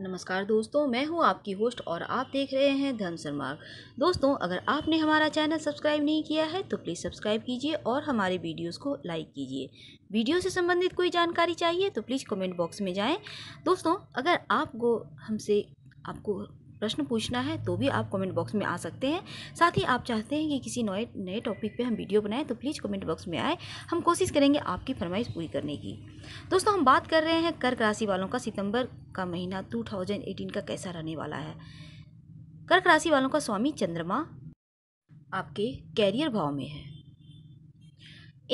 नमस्कार दोस्तों मैं हूं आपकी होस्ट और आप देख रहे हैं धन सरमार्ग दोस्तों अगर आपने हमारा चैनल सब्सक्राइब नहीं किया है तो प्लीज़ सब्सक्राइब कीजिए और हमारे वीडियोस को लाइक कीजिए वीडियो से संबंधित कोई जानकारी चाहिए तो प्लीज़ कमेंट बॉक्स में जाएं दोस्तों अगर आपको हमसे आपको प्रश्न पूछना है तो भी आप कमेंट बॉक्स में आ सकते हैं साथ ही आप चाहते हैं कि किसी नए नए टॉपिक पे हम वीडियो बनाएं तो प्लीज़ कमेंट बॉक्स में आए हम कोशिश करेंगे आपकी फरमाइश पूरी करने की दोस्तों हम बात कर रहे हैं कर्क राशि वालों का सितंबर का महीना टू का कैसा रहने वाला है कर्क राशि वालों का स्वामी चंद्रमा आपके कैरियर भाव में है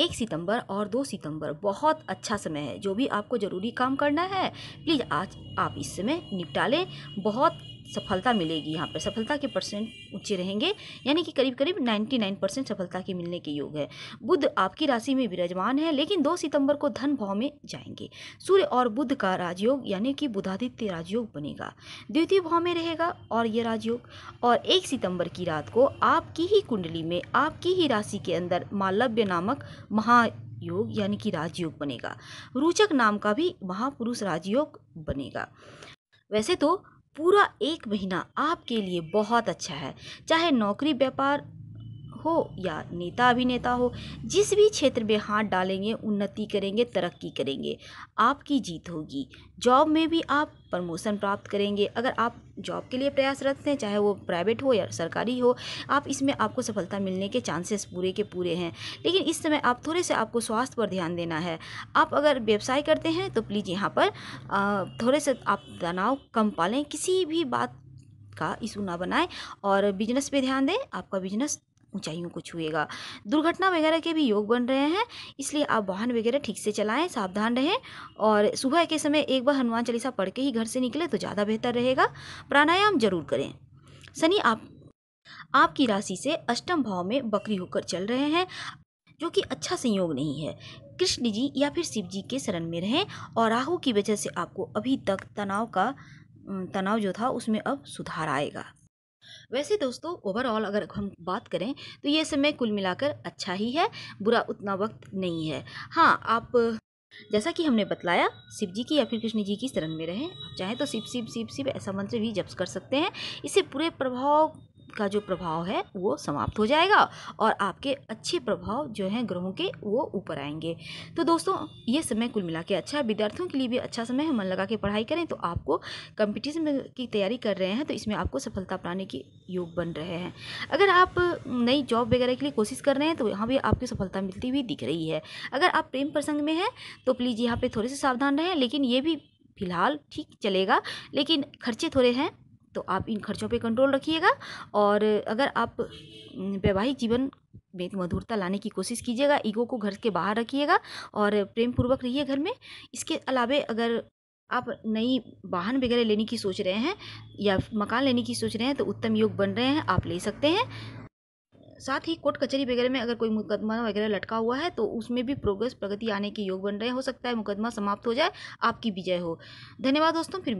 एक सितंबर और दो सितंबर बहुत अच्छा समय है जो भी आपको ज़रूरी काम करना है प्लीज़ आज आप इस समय निपटा लें बहुत सफलता मिलेगी यहाँ पर सफलता के परसेंट ऊंचे रहेंगे यानी कि करीब करीब 99 परसेंट सफलता के मिलने के योग है बुद्ध आपकी राशि में विराजमान है लेकिन 2 सितंबर को धन भाव में जाएंगे सूर्य और बुद्ध का राजयोग यानी कि बुधादित्य राजयोग बनेगा द्वितीय भाव में रहेगा और ये राजयोग और एक सितंबर की रात को आपकी ही कुंडली में आपकी ही राशि के अंदर मालव्य नामक महा योग यानी कि राजयोग बनेगा रोचक नाम का भी महापुरुष राजयोग बनेगा वैसे तो पूरा एक महीना आपके लिए बहुत अच्छा है चाहे नौकरी व्यापार हो या नेता अभिनेता हो जिस भी क्षेत्र में हाथ डालेंगे उन्नति करेंगे तरक्की करेंगे आपकी जीत होगी जॉब में भी आप प्रमोशन प्राप्त करेंगे अगर आप जॉब के लिए प्रयासरत हैं चाहे वो प्राइवेट हो या सरकारी हो आप इसमें आपको सफलता मिलने के चांसेस पूरे के पूरे हैं लेकिन इस समय आप थोड़े से आपको स्वास्थ्य पर ध्यान देना है आप अगर व्यवसाय करते हैं तो प्लीज़ यहाँ पर थोड़े से आप तनाव कम पालें किसी भी बात का इशू ना बनाएं और बिजनेस पे ध्यान दें आपका बिजनेस ऊंचाइयों को छुएगा दुर्घटना वगैरह के भी योग बन रहे हैं इसलिए आप वाहन वगैरह ठीक से चलाएं सावधान रहें और सुबह के समय एक बार हनुमान चालीसा पढ़ के ही घर से निकले तो ज़्यादा बेहतर रहेगा प्राणायाम जरूर करें शनि आप आपकी राशि से अष्टम भाव में बकरी होकर चल रहे हैं जो कि अच्छा संयोग नहीं है कृष्ण जी या फिर शिव जी के शरण में रहें और राहु की वजह से आपको अभी तक तनाव का तनाव जो था उसमें अब सुधार आएगा वैसे दोस्तों ओवरऑल अगर हम बात करें तो ये समय कुल मिलाकर अच्छा ही है बुरा उतना वक्त नहीं है हाँ आप जैसा कि हमने बतलाया शिव जी की या फिर कृष्ण जी की शरण में रहें आप चाहें तो शिव शिव शिव शिव ऐसा मंत्र भी जप कर सकते हैं इससे पूरे प्रभाव का जो प्रभाव है वो समाप्त हो जाएगा और आपके अच्छे प्रभाव जो हैं ग्रहों के वो ऊपर आएंगे तो दोस्तों ये समय कुल मिला के अच्छा विद्यार्थियों के लिए भी अच्छा समय है मन लगा के पढ़ाई करें तो आपको कंपटीशन की तैयारी कर रहे हैं तो इसमें आपको सफलता पाने के योग बन रहे हैं अगर आप नई जॉब वगैरह के लिए कोशिश कर रहे हैं तो यहाँ भी आपकी सफलता मिलती हुई दिख रही है अगर आप प्रेम प्रसंग में हैं तो प्लीज़ यहाँ पर थोड़े से सावधान रहें लेकिन ये भी फ़िलहाल ठीक चलेगा लेकिन खर्चे थोड़े हैं तो आप इन खर्चों पे कंट्रोल रखिएगा और अगर आप वैवाहिक जीवन में मधुरता लाने की कोशिश कीजिएगा ईगो को घर के बाहर रखिएगा और प्रेम पूर्वक रहिए घर में इसके अलावे अगर आप नई वाहन वगैरह लेने की सोच रहे हैं या मकान लेने की सोच रहे हैं तो उत्तम योग बन रहे हैं आप ले सकते हैं साथ ही कोर्ट कचहरी वगैरह में अगर कोई मुकदमा वगैरह लटका हुआ है तो उसमें भी प्रोग्रेस प्रगति आने के योग बन रहे हो सकता है मुकदमा समाप्त हो जाए आपकी विजय हो धन्यवाद दोस्तों फिर